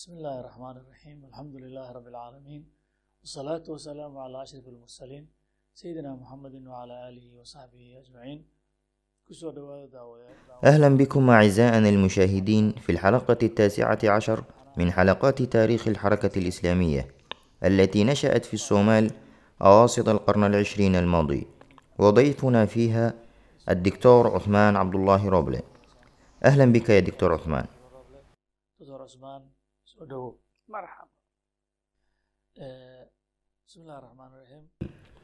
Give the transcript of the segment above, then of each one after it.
بسم الله الرحمن الرحيم الحمد لله رب العالمين والصلاة والسلام على أشرف المرسلين سيدنا محمد وعلى آله وصحبه أجمعين أهلا بكم أعزائنا المشاهدين في الحلقة التاسعة عشر من حلقات تاريخ الحركة الإسلامية التي نشأت في الصومال أواسط القرن العشرين الماضي وضيفنا فيها الدكتور عثمان عبد الله روبلي أهلا بك يا دكتور عثمان دكتور عثمان ودو مرحبا آه، بسم الله الرحمن الرحيم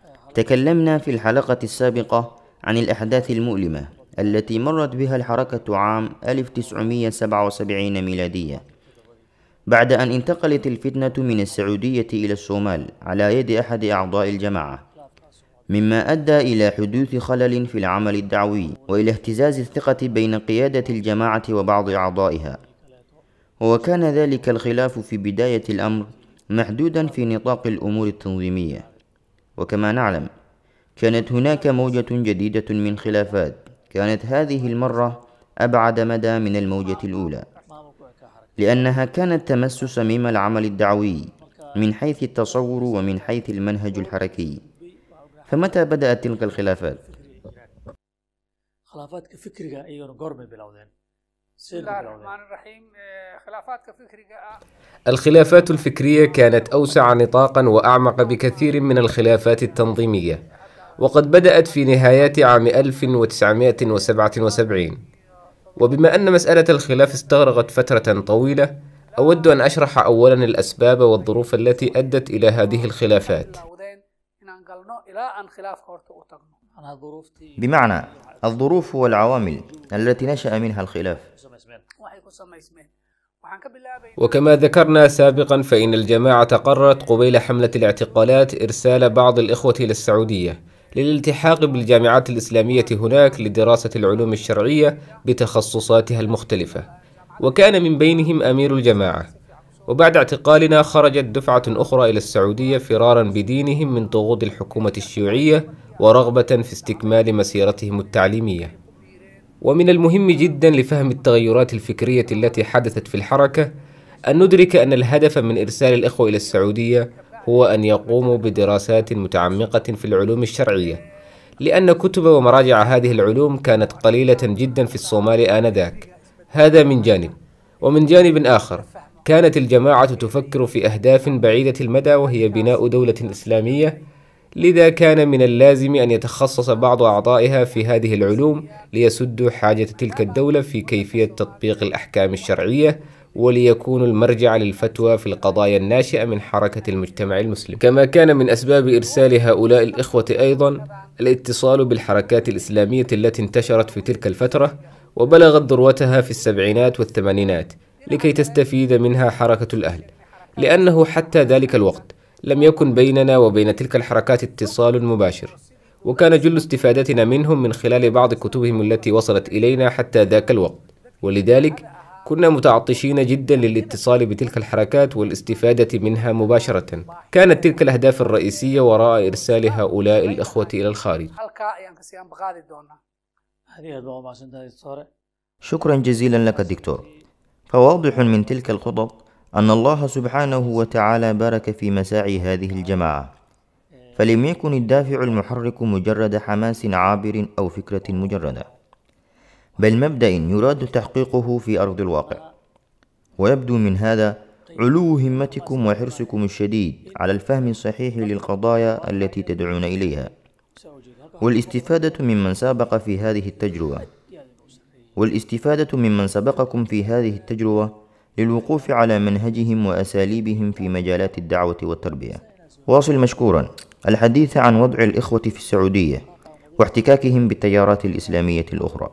آه، تكلمنا في الحلقة السابقة عن الأحداث المؤلمة التي مرت بها الحركة عام 1977 ميلادية بعد أن انتقلت الفتنة من السعودية إلى الصومال على يد أحد أعضاء الجماعة مما أدى إلى حدوث خلل في العمل الدعوي وإلى اهتزاز الثقة بين قيادة الجماعة وبعض أعضائها وكان ذلك الخلاف في بداية الأمر محدودا في نطاق الأمور التنظيمية وكما نعلم كانت هناك موجة جديدة من خلافات كانت هذه المرة أبعد مدى من الموجة الأولى لأنها كانت تمس صميم العمل الدعوي من حيث التصور ومن حيث المنهج الحركي فمتى بدأت تلك الخلافات؟ خلافات أيون بسم الله الرحمن الرحيم آه، الخلافات الفكرية كانت أوسع نطاقا وأعمق بكثير من الخلافات التنظيمية وقد بدأت في نهايات عام 1977 وبما أن مسألة الخلاف استغرقت فترة طويلة أود أن أشرح أولا الأسباب والظروف التي أدت إلى هذه الخلافات بمعنى الظروف والعوامل التي نشأ منها الخلاف وكما ذكرنا سابقا فإن الجماعة قررت قبيل حملة الاعتقالات إرسال بعض الإخوة إلى السعودية للالتحاق بالجامعات الإسلامية هناك لدراسة العلوم الشرعية بتخصصاتها المختلفة وكان من بينهم أمير الجماعة وبعد اعتقالنا خرجت دفعة أخرى إلى السعودية فرارا بدينهم من ضغوط الحكومة الشيوعية ورغبة في استكمال مسيرتهم التعليمية ومن المهم جدا لفهم التغيرات الفكرية التي حدثت في الحركة أن ندرك أن الهدف من إرسال الإخوة إلى السعودية هو أن يقوموا بدراسات متعمقة في العلوم الشرعية لأن كتب ومراجع هذه العلوم كانت قليلة جدا في الصومال آنذاك هذا من جانب ومن جانب آخر كانت الجماعة تفكر في أهداف بعيدة المدى وهي بناء دولة إسلامية لذا كان من اللازم أن يتخصص بعض أعضائها في هذه العلوم ليسدوا حاجة تلك الدولة في كيفية تطبيق الأحكام الشرعية وليكونوا المرجع للفتوى في القضايا الناشئة من حركة المجتمع المسلم كما كان من أسباب إرسال هؤلاء الإخوة أيضا الاتصال بالحركات الإسلامية التي انتشرت في تلك الفترة وبلغت ذروتها في السبعينات والثمانينات لكي تستفيد منها حركة الأهل لأنه حتى ذلك الوقت لم يكن بيننا وبين تلك الحركات اتصال مباشر وكان جل استفادتنا منهم من خلال بعض كتبهم التي وصلت إلينا حتى ذاك الوقت ولذلك كنا متعطشين جدا للاتصال بتلك الحركات والاستفادة منها مباشرة كانت تلك الأهداف الرئيسية وراء إرسال هؤلاء الإخوة إلى الخارج شكرا جزيلا لك دكتور فواضح من تلك الخطط أن الله سبحانه وتعالى بارك في مساعي هذه الجماعة فلم يكن الدافع المحرك مجرد حماس عابر أو فكرة مجردة بل مبدأ يراد تحقيقه في أرض الواقع ويبدو من هذا علو همتكم وحرصكم الشديد على الفهم الصحيح للقضايا التي تدعون إليها والاستفادة ممن سابق في هذه التجربة والاستفادة ممن سبقكم في هذه التجربة للوقوف على منهجهم وأساليبهم في مجالات الدعوة والتربية واصل مشكورا الحديث عن وضع الإخوة في السعودية واحتكاكهم بالتيارات الإسلامية الأخرى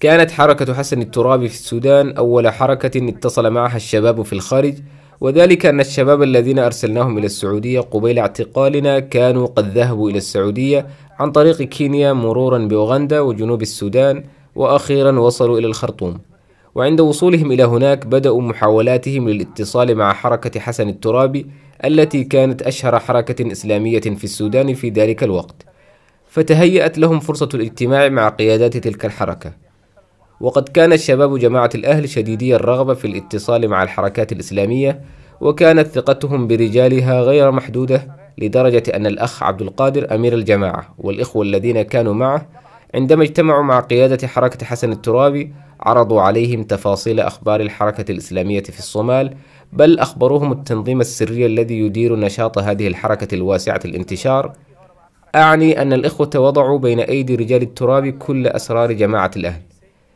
كانت حركة حسن الترابي في السودان أول حركة اتصل معها الشباب في الخارج وذلك أن الشباب الذين أرسلناهم إلى السعودية قبيل اعتقالنا كانوا قد ذهبوا إلى السعودية عن طريق كينيا مرورا بأوغندا وجنوب السودان وأخيرا وصلوا إلى الخرطوم وعند وصولهم إلى هناك بدأوا محاولاتهم للاتصال مع حركة حسن الترابي التي كانت أشهر حركة إسلامية في السودان في ذلك الوقت فتهيأت لهم فرصة الاجتماع مع قيادات تلك الحركة وقد كان الشباب جماعة الأهل شديدي الرغبة في الاتصال مع الحركات الإسلامية وكانت ثقتهم برجالها غير محدودة لدرجة أن الأخ عبد القادر أمير الجماعة والإخوة الذين كانوا معه عندما اجتمعوا مع قيادة حركة حسن الترابي عرضوا عليهم تفاصيل أخبار الحركة الإسلامية في الصومال بل أخبروهم التنظيم السري الذي يدير نشاط هذه الحركة الواسعة الانتشار أعني أن الإخوة وضعوا بين أيدي رجال التراب كل أسرار جماعة الأهل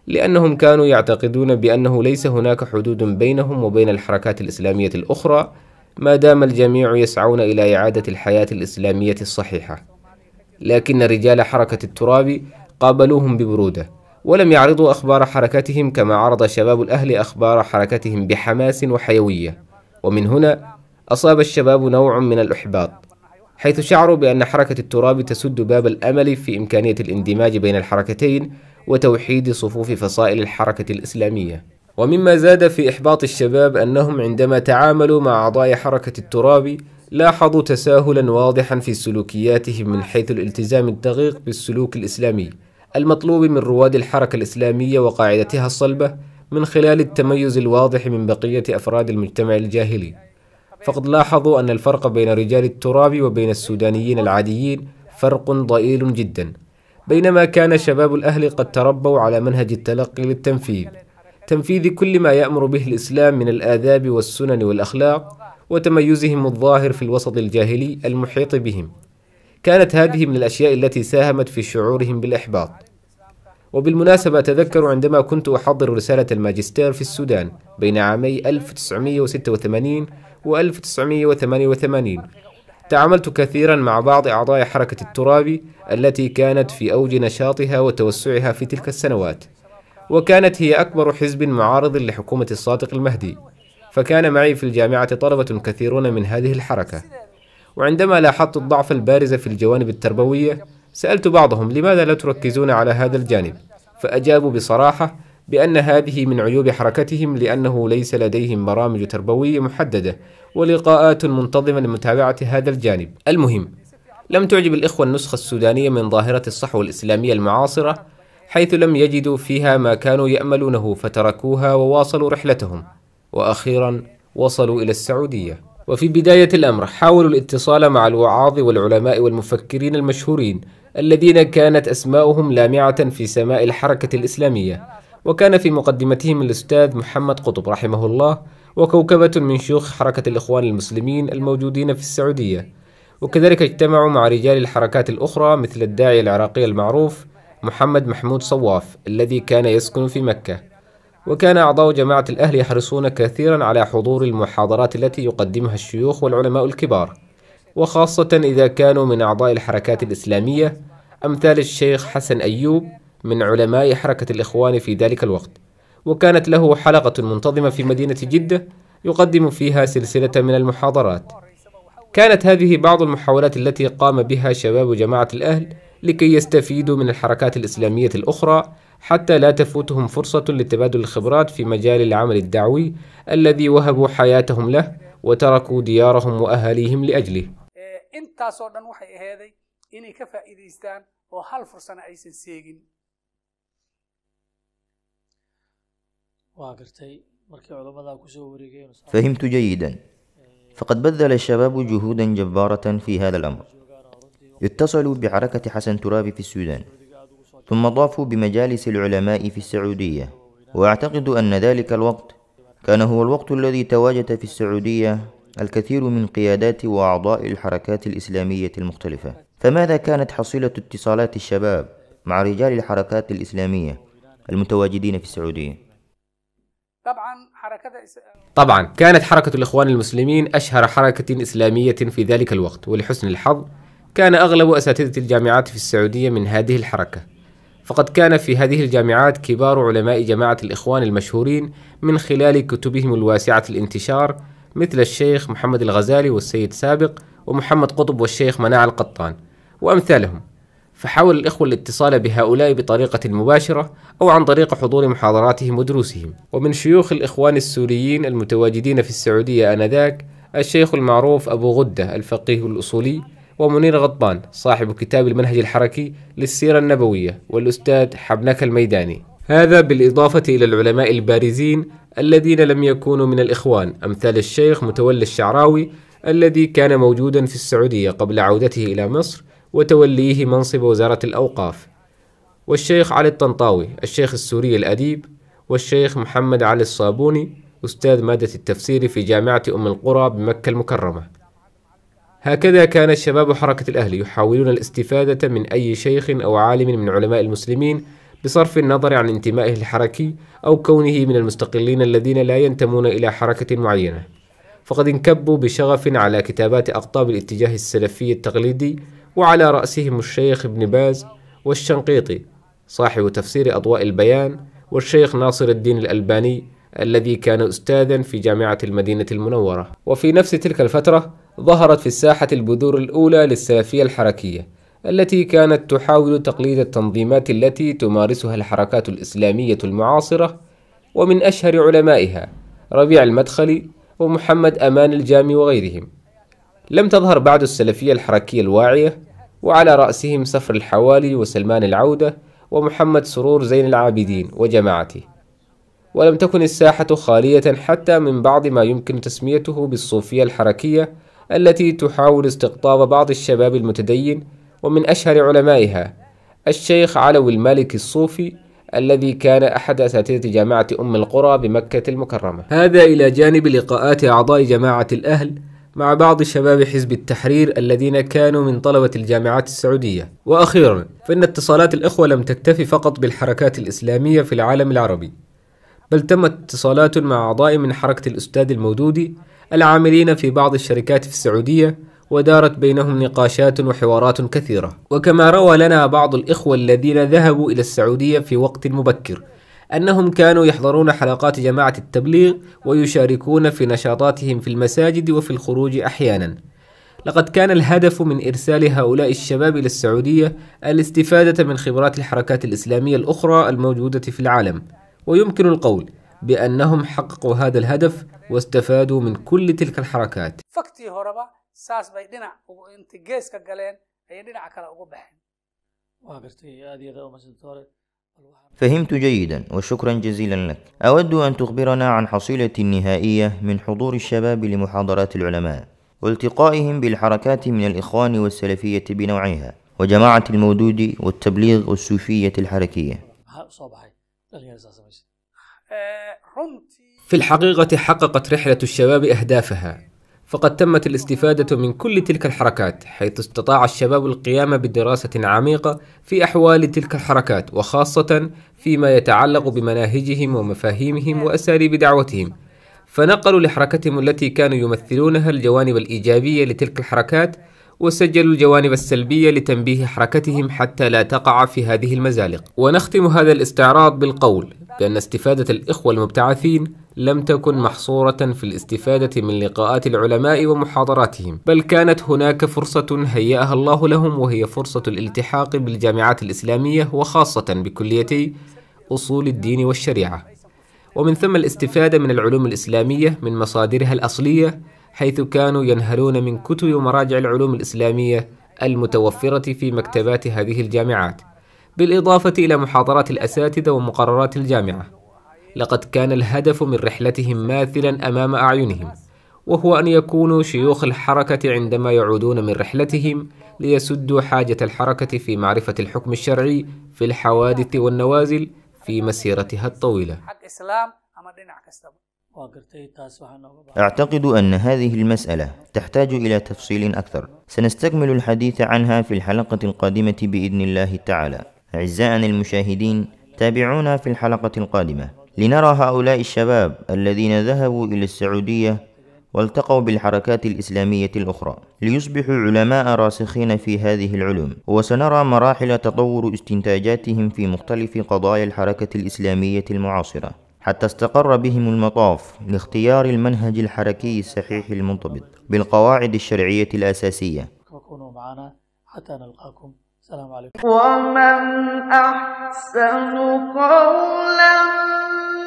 لأنهم كانوا يعتقدون بأنه ليس هناك حدود بينهم وبين الحركات الإسلامية الأخرى ما دام الجميع يسعون إلى إعادة الحياة الإسلامية الصحيحة لكن رجال حركة التراب قابلوهم ببرودة ولم يعرضوا أخبار حركتهم كما عرض شباب الأهل أخبار حركتهم بحماس وحيوية ومن هنا أصاب الشباب نوع من الإحباط حيث شعروا بأن حركة التراب تسد باب الأمل في إمكانية الاندماج بين الحركتين وتوحيد صفوف فصائل الحركة الإسلامية ومما زاد في إحباط الشباب أنهم عندما تعاملوا مع أعضاء حركة التراب لاحظوا تساهلا واضحا في سلوكياتهم من حيث الالتزام الدقيق بالسلوك الإسلامي المطلوب من رواد الحركة الإسلامية وقاعدتها الصلبة من خلال التميز الواضح من بقية أفراد المجتمع الجاهلي فقد لاحظوا أن الفرق بين رجال التراب وبين السودانيين العاديين فرق ضئيل جدا بينما كان شباب الأهل قد تربوا على منهج التلقي للتنفيذ تنفيذ كل ما يأمر به الإسلام من الآداب والسنن والأخلاق وتميزهم الظاهر في الوسط الجاهلي المحيط بهم كانت هذه من الأشياء التي ساهمت في شعورهم بالإحباط وبالمناسبة أتذكر عندما كنت أحضر رسالة الماجستير في السودان بين عامي 1986 و 1988 تعاملت كثيرا مع بعض أعضاء حركة الترابي التي كانت في أوج نشاطها وتوسعها في تلك السنوات وكانت هي أكبر حزب معارض لحكومة الصادق المهدي فكان معي في الجامعة طلبة كثيرون من هذه الحركة وعندما لاحظت الضعف البارز في الجوانب التربوية سألت بعضهم لماذا لا تركزون على هذا الجانب فأجابوا بصراحة بأن هذه من عيوب حركتهم لأنه ليس لديهم برامج تربوية محددة ولقاءات منتظمة لمتابعة هذا الجانب المهم لم تعجب الإخوة النسخة السودانية من ظاهرة الصحوة الإسلامية المعاصرة حيث لم يجدوا فيها ما كانوا يأملونه فتركوها وواصلوا رحلتهم وأخيرا وصلوا إلى السعودية وفي بداية الأمر حاولوا الاتصال مع الوعاظ والعلماء والمفكرين المشهورين الذين كانت أسماؤهم لامعة في سماء الحركة الإسلامية وكان في مقدمتهم الأستاذ محمد قطب رحمه الله وكوكبة من شيوخ حركة الإخوان المسلمين الموجودين في السعودية وكذلك اجتمعوا مع رجال الحركات الأخرى مثل الداعية العراقي المعروف محمد محمود صواف الذي كان يسكن في مكة وكان أعضاء جماعة الأهل يحرصون كثيرا على حضور المحاضرات التي يقدمها الشيوخ والعلماء الكبار وخاصة إذا كانوا من أعضاء الحركات الإسلامية أمثال الشيخ حسن أيوب من علماء حركة الإخوان في ذلك الوقت وكانت له حلقة منتظمة في مدينة جدة يقدم فيها سلسلة من المحاضرات كانت هذه بعض المحاولات التي قام بها شباب جماعة الأهل لكي يستفيدوا من الحركات الإسلامية الأخرى حتى لا تفوتهم فرصة لتبادل الخبرات في مجال العمل الدعوي الذي وهبوا حياتهم له وتركوا ديارهم وأهاليهم لأجله إيه، فهمت جيدا إيه. فقد بذل الشباب جهودا جبارة في هذا الأمر اتصلوا بحركة حسن ترابي في السودان ثم ضافوا بمجالس العلماء في السعودية وأعتقد أن ذلك الوقت كان هو الوقت الذي تواجد في السعودية الكثير من قيادات وأعضاء الحركات الإسلامية المختلفة فماذا كانت حصيلة اتصالات الشباب مع رجال الحركات الإسلامية المتواجدين في السعودية؟ طبعا طبعا كانت حركة الإخوان المسلمين أشهر حركة إسلامية في ذلك الوقت ولحسن الحظ كان أغلب أساتذة الجامعات في السعودية من هذه الحركة فقد كان في هذه الجامعات كبار علماء جماعة الإخوان المشهورين من خلال كتبهم الواسعة الانتشار مثل الشيخ محمد الغزالي والسيد سابق ومحمد قطب والشيخ مناع القطان وأمثالهم فحاول الإخوة الاتصال بهؤلاء بطريقة مباشرة أو عن طريق حضور محاضراتهم ودروسهم ومن شيوخ الإخوان السوريين المتواجدين في السعودية آنذاك الشيخ المعروف أبو غدة الفقيه الأصولي ومنير غطبان صاحب كتاب المنهج الحركي للسيرة النبوية والأستاذ حبناك الميداني هذا بالإضافة إلى العلماء البارزين الذين لم يكونوا من الإخوان أمثال الشيخ متولي الشعراوي الذي كان موجودا في السعودية قبل عودته إلى مصر وتوليه منصب وزارة الأوقاف والشيخ علي الطنطاوي الشيخ السوري الأديب والشيخ محمد علي الصابوني أستاذ مادة التفسير في جامعة أم القرى بمكة المكرمة هكذا كان الشباب حركة الأهل يحاولون الاستفادة من أي شيخ أو عالم من علماء المسلمين بصرف النظر عن انتمائه الحركي أو كونه من المستقلين الذين لا ينتمون إلى حركة معينة فقد انكبوا بشغف على كتابات أقطاب الاتجاه السلفي التقليدي وعلى رأسهم الشيخ ابن باز والشنقيطي صاحب تفسير أضواء البيان والشيخ ناصر الدين الألباني الذي كان أستاذا في جامعة المدينة المنورة وفي نفس تلك الفترة ظهرت في الساحة البذور الأولى للسلفية الحركية التي كانت تحاول تقليد التنظيمات التي تمارسها الحركات الإسلامية المعاصرة ومن أشهر علمائها ربيع المدخلي ومحمد أمان الجامي وغيرهم لم تظهر بعد السلفية الحركية الواعية وعلى رأسهم سفر الحوالي وسلمان العودة ومحمد سرور زين العابدين وجماعته ولم تكن الساحة خالية حتى من بعض ما يمكن تسميته بالصوفية الحركية التي تحاول استقطاب بعض الشباب المتدين ومن أشهر علمائها الشيخ علوي المالكي الصوفي الذي كان أحد أساتذة جامعة أم القرى بمكة المكرمة هذا إلى جانب لقاءات أعضاء جماعة الأهل مع بعض شباب حزب التحرير الذين كانوا من طلبة الجامعات السعودية وأخيرا فإن اتصالات الإخوة لم تكتفي فقط بالحركات الإسلامية في العالم العربي بل تمت اتصالات مع أعضاء من حركة الأستاذ المودودي العاملين في بعض الشركات في السعودية ودارت بينهم نقاشات وحوارات كثيرة وكما روى لنا بعض الإخوة الذين ذهبوا إلى السعودية في وقت مبكر أنهم كانوا يحضرون حلقات جماعة التبليغ ويشاركون في نشاطاتهم في المساجد وفي الخروج أحيانا لقد كان الهدف من إرسال هؤلاء الشباب إلى السعودية الاستفادة من خبرات الحركات الإسلامية الأخرى الموجودة في العالم ويمكن القول بأنهم حققوا هذا الهدف واستفادوا من كل تلك الحركات فهمت جيدا وشكرا جزيلا لك أود أن تخبرنا عن حصيلة النهائية من حضور الشباب لمحاضرات العلماء والتقائهم بالحركات من الإخوان والسلفية بنوعها وجماعة المودود والتبليغ والسوفية الحركية في الحقيقة حققت رحلة الشباب أهدافها فقد تمت الاستفادة من كل تلك الحركات حيث استطاع الشباب القيام بدراسة عميقة في أحوال تلك الحركات وخاصة فيما يتعلق بمناهجهم ومفاهيمهم وأساليب دعوتهم فنقلوا لحركتهم التي كانوا يمثلونها الجوانب الإيجابية لتلك الحركات وسجلوا الجوانب السلبية لتنبيه حركتهم حتى لا تقع في هذه المزالق ونختم هذا الاستعراض بالقول بأن استفادة الإخوة المبتعثين لم تكن محصورة في الاستفادة من لقاءات العلماء ومحاضراتهم بل كانت هناك فرصة هيأها الله لهم وهي فرصة الالتحاق بالجامعات الإسلامية وخاصة بكليتي أصول الدين والشريعة ومن ثم الاستفادة من العلوم الإسلامية من مصادرها الأصلية حيث كانوا ينهلون من كتب ومراجع العلوم الإسلامية المتوفرة في مكتبات هذه الجامعات بالإضافة إلى محاضرات الأساتذة ومقررات الجامعة لقد كان الهدف من رحلتهم ماثلا أمام أعينهم وهو أن يكونوا شيوخ الحركة عندما يعودون من رحلتهم ليسدوا حاجة الحركة في معرفة الحكم الشرعي في الحوادث والنوازل في مسيرتها الطويلة أعتقد أن هذه المسألة تحتاج إلى تفصيل أكثر سنستكمل الحديث عنها في الحلقة القادمة بإذن الله تعالى أعزائنا المشاهدين تابعونا في الحلقة القادمة لنرى هؤلاء الشباب الذين ذهبوا إلى السعودية والتقوا بالحركات الإسلامية الأخرى ليصبحوا علماء راسخين في هذه العلوم وسنرى مراحل تطور استنتاجاتهم في مختلف قضايا الحركة الإسلامية المعاصرة حتى استقر بهم المطاف لاختيار المنهج الحركي الصحيح المنضبط بالقواعد الشرعية الأساسية وكونوا معنا حتى نلقاكم السلام عليكم ومن أحسن قولا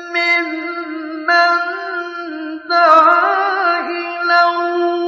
ممن دعا إلى الله